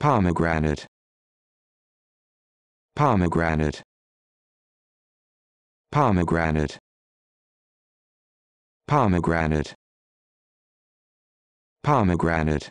pomegranate pomegranate pomegranate pomegranate pomegranate